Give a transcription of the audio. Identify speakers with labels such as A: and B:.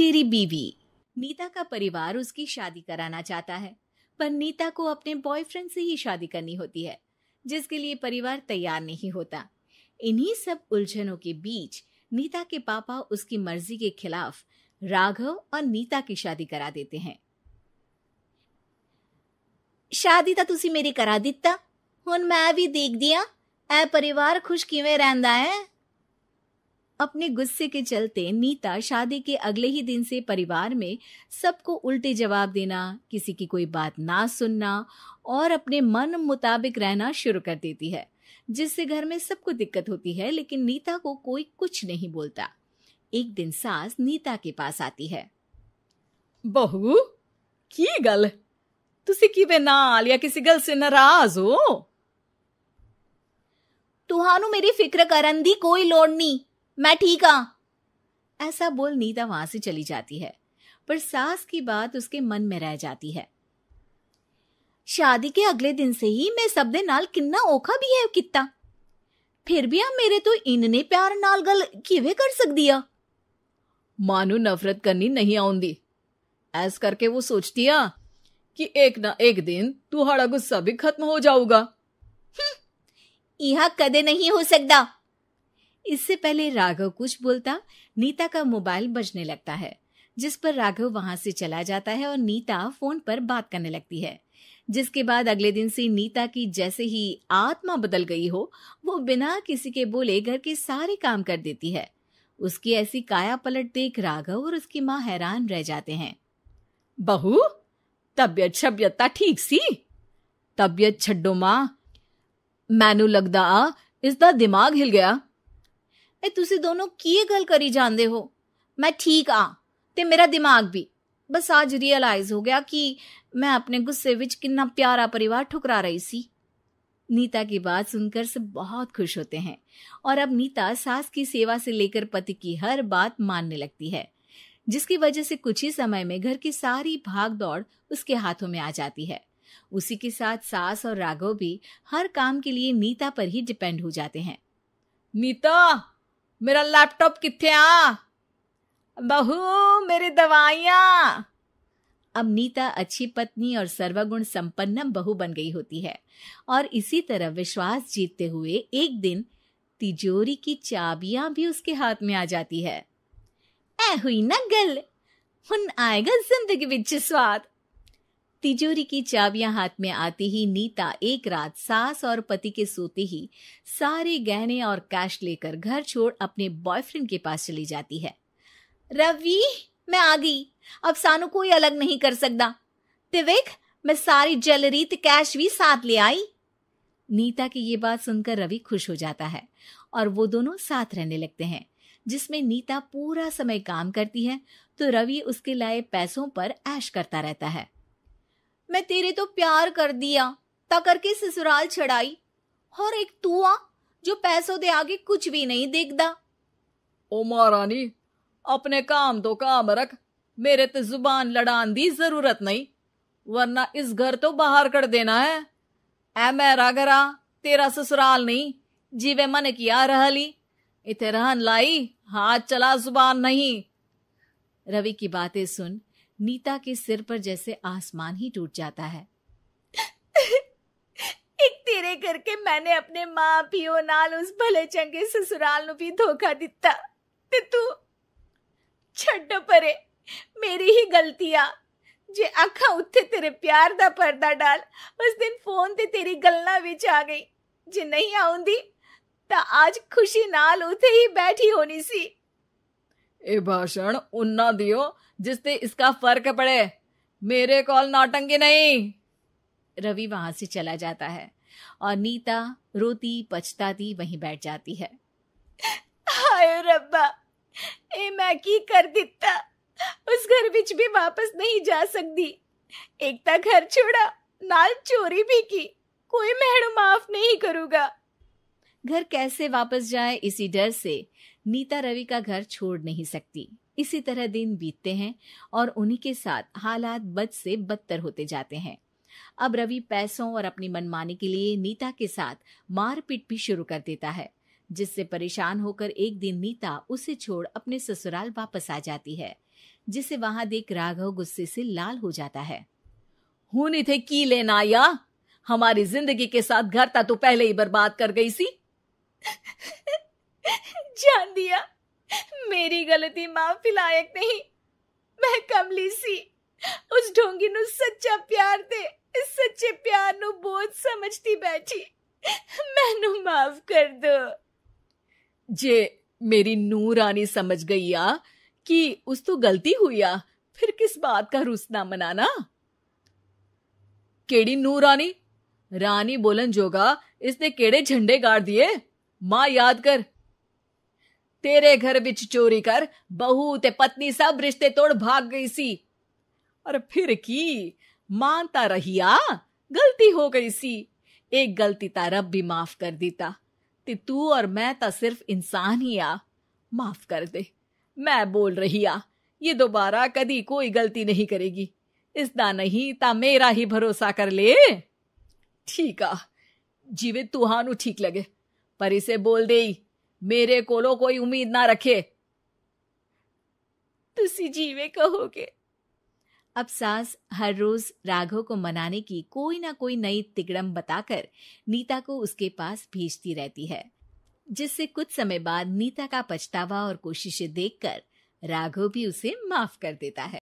A: तेरी बीवी नीता का परिवार उसकी शादी कराना चाहता है पर नीता को अपने बॉयफ्रेंड से ही शादी करनी होती है जिसके लिए परिवार तैयार नहीं होता इन्हीं सब उलझनों के बीच नीता के पापा उसकी मर्जी के खिलाफ राघव और नीता की शादी करा देते हैं शादी तो ਤੁਸੀਂ मेरी करा दिता ਹੁਣ मैं भी देख दिया ए परिवार खुश ਕਿਵੇਂ ਰਹਿੰਦਾ है अपने गुस्से के चलते नीता शादी के अगले ही दिन से परिवार में सबको उल्टे जवाब देना किसी की कोई बात ना सुनना और अपने मन मुताबिक रहना शुरू कर देती है जिससे घर में सबको दिक्कत होती है लेकिन नीता को कोई कुछ नहीं बोलता एक दिन सास नीता के पास आती है बहू की गल तुसी की बेनाल या किसी गल से नाराज हो तुहानू मेरी फिक्र करन दी कोई लोड़ नहीं मैं ठीक हाँ ऐसा बोल नीता वहां से चली जाती है पर सास की बात उसके मन में रह जाती है शादी के अगले दिन से ही मैं सब दे नाल किन्ना भी है कितना फिर भी आ मेरे तो इनने प्यार नाल गल किवे कर सक दिया मां नफरत करनी नहीं आउंदी ऐस करके वो सोचती ਸੋਚਦੀ कि एक ना एक दिन ਦਿਨ ਤੁਹਾਡਾ ਗੁੱਸਾ ਵੀ ਖਤਮ ਹੋ ਜਾਊਗਾ ਇਹ ਕਦੇ ਨਹੀਂ ਹੋ ਸਕਦਾ इससे पहले राघव कुछ बोलता नीता का मोबाइल बजने लगता है जिस पर राघव वहां से चला जाता है और नीता फोन पर बात करने लगती है जिसके बाद अगले दिन से नीता की जैसे ही आत्मा बदल गई हो वो बिना किसी के बोले घर के सारे काम कर देती है उसकी ऐसी काया पलट देख राघव और उसकी माँ हैरान रह जाते हैं बहू तबियत छबियत ठीक सी तबियत छड्डो माँ मैनू लगदा इसका दिमाग हिल गया ਐ ਤੁਸੀਂ ਦੋਨੋਂ ਕੀ ਗੱਲ ਕਰੀ ਜਾਂਦੇ ਹੋ ਮੈਂ ਠੀਕ ਆ ਤੇ ਮੇਰਾ ਦਿਮਾਗ ਵੀ ਬਸ ਅੱਜ ਰਿਅਲਾਈਜ਼ ਹੋ ਗਿਆ ਕਿ मैं अपने गुस्से विच किन्ना प्यारा परिवार ठुकरा रही सी नीता की बात सुनकर सब बहुत खुश होते हैं और अब नीता सास की सेवा से लेकर पति की हर बात मानने लगती है जिसकी वजह से कुछ ही समय में घर की सारी भाग दौड़ उसके हाथों में आ जाती है उसी के साथ सास और राघव भी हर काम के लिए नीता पर ही डिपेंड हो जाते हैं नीता मेरा लैपटॉप कितने आ बहू मेरी दवाइयाँ अब नीता अच्छी पत्नी और सर्वगुण संपन्न बहू बन गई होती है और इसी तरह विश्वास जीतते हुए एक दिन तिजोरी की चाबियां भी उसके हाथ में आ जाती है ऐ हुई ना गल हुन आएगा जिंदगी विच स्वाद तिजोरी की चाबियां हाथ में आती ही नीता एक रात सास और पति के सोते ही सारे गहने और कैश लेकर घर छोड़ अपने बॉयफ्रेंड के पास चली जाती है रवि मैं आ गई अब सानू कोई अलग नहीं कर सकता तिवेक मैं सारी ज्वेलरी ते कैश भी साथ ले आई नीता की ये बात सुनकर रवि खुश हो जाता है और वो दोनों साथ रहने लगते हैं जिसमें नीता पूरा समय काम करती है तो रवि उसके लाए पैसों पर ऐश करता रहता है मैं तेरे तो प्यार कर दिया ता करके ससुराल छड़ाई और एक तू आ जो पैसों दे आगे कुछ भी नहीं देखदा ओ महारानी अपने काम तो काम रख मेरे तो जुबान लड़ान दी जरूरत नहीं वरना इस घर तो बाहर कर देना है ऐ मेरा घरा तेरा ससुराल नहीं जीवे मन किया रहली इतने रहन लाई हाथ चला जुबान नहीं रवि की बातें सुन नीता के सिर पर जैसे आसमान ही टूट जाता है एक तेरे घर मैंने अपने माँ पियो नाल उस भले चंगे ससुराल भी धोखा दिता ते तू छड्डो परे मेरी ही गलतियां जे अखा उत्ते तेरे प्यार दा पर्दा डाल उस दिन फोन ते तेरी गलना विच आ गई जे नहीं आउंदी ता आज खुशी नाल उथे ही बैठी होनी सी ਇਹ ਭਾਸ਼ਣ ਉਹਨਾਂ ਦਿਓ ਜਿਸ ਤੇ ਇਸਕਾ ਫਰਕ ਪੜੇ मेरे कॉल नौटंकी नहीं रवि वहां से चला जाता है और नीता रोती पछताती वहीं बैठ जाती है हाय रब्बा ए मैं की कर दिता उस घर बिच भी वापस नहीं जा सकती एकता घर छोड़ा नाल चोरी भी की कोई मैडम माफ नहीं करूंगा घर कैसे वापस जाए इसी डर से नीता रवि का घर छोड़ नहीं सकती इसी तरह दिन बीतते हैं और उन्हीं के साथ हालात बद से बदतर होते जाते हैं अब रवि पैसों और अपनी मनमानी के लिए नीता के साथ मारपीट भी शुरू कर देता है जिससे परेशान होकर एक दिन नीता उसे छोड़ अपने ससुराल वापस आ जाती है जिसे वहां देख राघव गुस्से से लाल हो जाता है हूं थे की लेना या हमारी जिंदगी के साथ घर था तो पहले ही बर्बाद कर गई सी जान दिया मेरी गलती माँ फिलायक नहीं मैं कमली सी उस ढोंगी नु सच्चा प्यार दे सच्चे प्यार नु बहुत समझती बैठी मैं माफ कर दो जे मेरी नूर रानी समझ गई आ कि उस तो गलती हुई आ फिर किस बात का रुसना मनाना केड़ी नूर रानी रानी बोलन जोगा इसने केड़े झंडे गाड़ दिए मां याद कर तेरे घर बिच चोरी कर बहू ते पत्नी सब रिश्ते तोड़ भाग गई सी और फिर की मानता रहिया गलती हो गई सी एक गलती ता रब भी माफ कर दीता ते तू और मैं ता सिर्फ इंसान ही आ माफ कर दे मैं बोल रही आ ये दोबारा कदी कोई गलती नहीं करेगी दा नहीं ता मेरा ही भरोसा कर ले ठीक आ जीवे तुहानू ठीक लगे पर इसे बोल दे मेरे कोलो कोई उम्मीद ना रखे तुसी जीवे कहोगे अब सास हर रोज राघव को मनाने की कोई ना कोई नई तिगड़म बताकर नीता को उसके पास भेजती रहती है जिससे कुछ समय बाद नीता का पछतावा और कोशिशें देखकर राघव भी उसे माफ कर देता है